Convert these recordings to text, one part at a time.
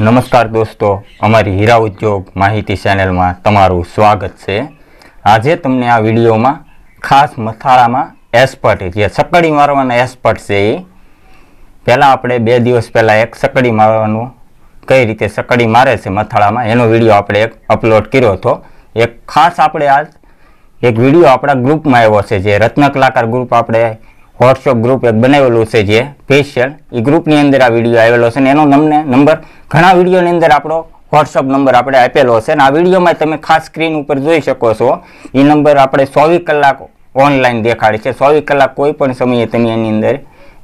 નમસ્કાર દોસ્તો અમારી હીરા ઉદ્યોગ માહિતી ચેનલમાં તમારું સ્વાગત છે આજે તમને આ વિડીયોમાં ખાસ મથાળામાં એસપટ જે સકડી મારવાના એસપટ છે એ પહેલાં આપણે બે દિવસ પહેલાં એક સકડી મારવાનું કઈ રીતે સકડી મારે છે મથાળામાં એનો વિડીયો આપણે એક અપલોડ કર્યો હતો એક ખાસ આપણે આ એક વિડીયો આપણા ગ્રુપમાં આવ્યો છે જે રત્ન કલાકાર ગ્રુપ આપણે વોટ્સઅપ ગ્રુપ એક બનાવેલું છે જે ફેશિયલ એ ગ્રુપની અંદર આ વિડીયો આવેલો છે ને એનો તમને નંબર ઘણા વિડીયોની અંદર આપણો વોટ્સઅપ નંબર આપણે આપેલો છે અને આ વિડીયોમાં તમે ખાસ સ્ક્રીન ઉપર જોઈ શકો છો એ નંબર આપણે ચોવીસ કલાક ઓનલાઈન દેખાડે છે ચોવીસ કલાક કોઈ પણ સમયે તમે એની અંદર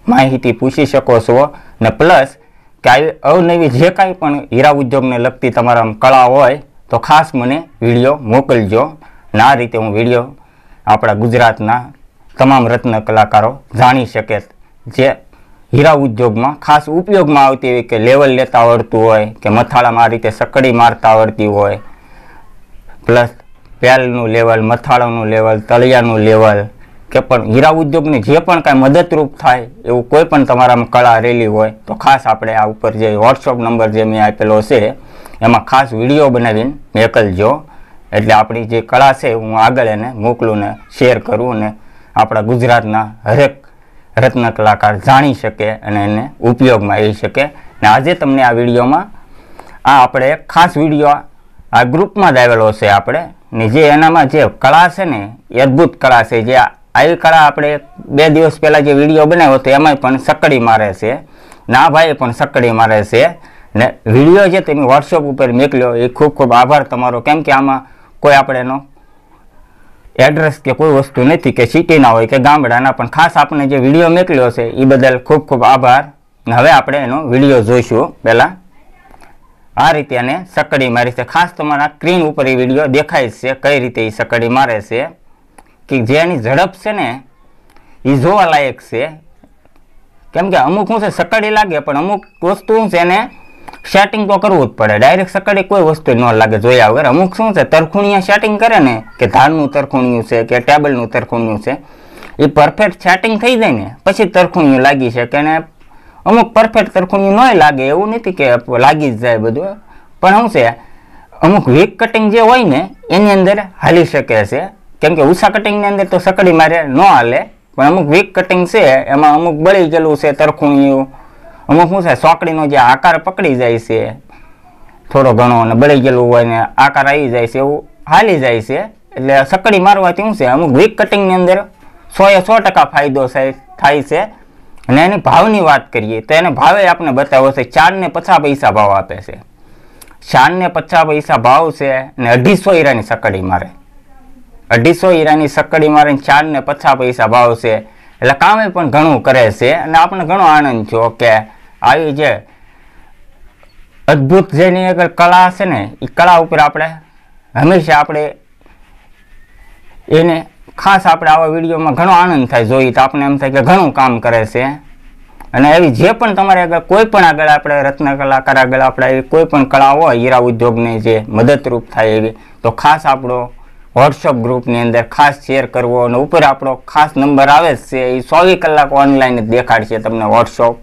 માહિતી પૂછી શકો છો ને પ્લસ કે આવી અવનવી જે કાંઈ પણ હીરા ઉદ્યોગને લગતી તમારા કળા હોય તો ખાસ મને વિડીયો મોકલજો ને આ રીતે હું વિડીયો આપણા ગુજરાતના તમામ રત્ન કલાકારો જાણી શકે જે હીરા ઉદ્યોગમાં ખાસ ઉપયોગમાં આવતી હોય કે લેવલ લેતા આવડતું હોય કે મથાળામાં આ રીતે સકડી મારતા આવડતી હોય પ્લસ પેલનું લેવલ મથાળાનું લેવલ તળિયાનું લેવલ કે પણ હીરા ઉદ્યોગને જે પણ કાંઈ મદદરૂપ થાય એવું કોઈ પણ તમારામાં કળા રહેલી હોય તો ખાસ આપણે આ ઉપર જે વોટ્સઅપ નંબર જે મેં આપેલો છે એમાં ખાસ વિડીયો બનાવીને મોકલજો એટલે આપણી જે કળા છે હું આગળ એને મોકલું ને શેર કરું અને આપણા ગુજરાતના હરેક રત્ન કલાકાર જાણી શકે અને એને ઉપયોગમાં આવી શકે ને આજે તમને આ વિડીયોમાં આ આપણે એક ખાસ વિડીયો આ ગ્રુપમાં જ આવેલો છે આપણે ને જે એનામાં જે કળા છે ને એ અદ્ભુત કળા છે જે આવી કળા આપણે બે દિવસ પહેલાં જે વિડીયો બનાવ્યો હતો એમાં પણ સકડી મારે છે ના ભાઈ પણ સકડી મારે છે ને વિડીયો જે તમે વોટ્સઅપ ઉપર મોકલ્યો એ ખૂબ ખૂબ આભાર તમારો કેમ કે આમાં કોઈ આપણે એનો એડ્રેસ કે કોઈ વસ્તુ નથી કે સિટીના હોય કે ગામડાના પણ ખાસ આપણે જે વિડીયો મોકલ્યો છે એ બદલ ખૂબ ખૂબ આભાર હવે આપણે એનો વિડીયો જોઈશું પહેલાં આ રીતે એને સકડી મારી છે ખાસ તમારા સ્ક્રીન ઉપર એ વિડીયો દેખાય છે કઈ રીતે એ સકડી મારે છે કે જે એની ઝડપ છે ને એ જોવાલાયક છે કેમ કે અમુક શું છે સકડી લાગે પણ અમુક વસ્તુ છે એને સેટિંગ તો કરવું જ પડે ડાયરેક્ટ સકડે કોઈ વસ્તુ ન લાગે જોયા વગર અમુક શું છે તરખુણિયા સેટિંગ કરે ને કે ધારનું તરખુણિયું છે કે ટેબલનું તરખુણિયું છે એ પરફેક્ટ સેટિંગ થઈ જાય ને પછી તરખુણિયું લાગી શકે ને અમુક પરફેક્ટ તરખુણિયું નહીં લાગે એવું નથી કે લાગી જ જાય બધું પણ શું છે અમુક વીક કટિંગ જે હોય ને એની અંદર હાલી શકે છે કેમ કે ઉષા કટિંગની અંદર તો સકડી મારે ન હાલે પણ અમુક વીક કટિંગ છે એમાં અમુક બળી ગયેલું છે તરખુણિયું અમુક શું છે સોકડીનો જે આકાર પકડી જાય છે થોડો ઘણો અને બળી ગયેલું હોય ને આકાર આવી જાય છે એવું હાલી જાય છે એટલે સકડી મારવાથી શું છે અમુક વીક કટિંગની અંદર સો સોએ સો ટકા ફાયદો થાય છે અને એની ભાવની વાત કરીએ તો એને ભાવે આપણે બતાવ્યો છે ચારને પચાસ પૈસા ભાવ આપે છે ચારને પચાસ પૈસા ભાવ છે અને અઢીસો હીરાની સકડી મારે અઢીસો હીરાની સકડી મારે ચારને પચાસ પૈસા ભાવ છે એટલે કામે પણ ઘણું કરે છે અને આપણને ઘણો આનંદ થયો કે આવી જે અદ્ભુત જેની આગળ કળા હશે ને એ કળા ઉપર આપણે હંમેશા આપણે એને ખાસ આપણે આવા વિડીયોમાં ઘણો આનંદ થાય જોઈએ તો આપણે એમ થાય કે ઘણું કામ કરે છે અને એવી જે પણ તમારે આગળ કોઈ પણ આગળ આપણે રત્ન કલાકાર આગળ આપણે એવી કોઈ પણ કળા હોય હીરા ઉદ્યોગને જે મદદરૂપ થાય એવી તો ખાસ આપણો વોટ્સઅપ ગ્રુપની અંદર ખાસ શેર કરવો અને ઉપર આપણો ખાસ નંબર આવે છે એ ચોવીસ કલાક ઓનલાઈન જ દેખાડશે તમને વોટ્સઅપ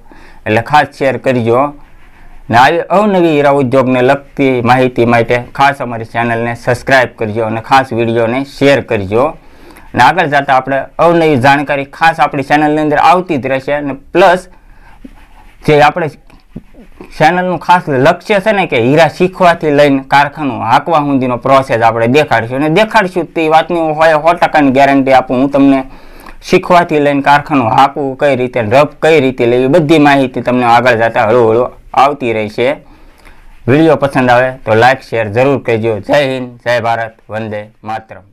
એટલે ખાસ શેર કરજો ને આવી અવનવી હીરા ઉદ્યોગને લગતી માહિતી માટે ખાસ અમારી ચેનલને સબસ્ક્રાઈબ કરજો અને ખાસ વિડીયોને શેર કરજો ને આગળ જતાં આપણે અવનવી જાણકારી ખાસ આપણી ચેનલની અંદર આવતી જ રહેશે અને પ્લસ જે આપણે ચેનલનું ખાસ લક્ષ્ય છે ને કે હીરા શીખવાથી લઈને કારખાનું હાંકવા સુધીનો પ્રોસેસ આપણે દેખાડીશું અને દેખાડીશું તે વાતની હોય સો ટકાની ગેરંટી આપું હું તમને શીખવાથી લઈને કારખાનું હાંકવું કઈ રીતે રફ કઈ રીતે લેવી બધી માહિતી તમને આગળ જતા હળુહળુ આવતી રહેશે વિડીયો પસંદ આવે તો લાઇક શેર જરૂર કરજો જય હિન્દ જય ભારત વંદે માતરમ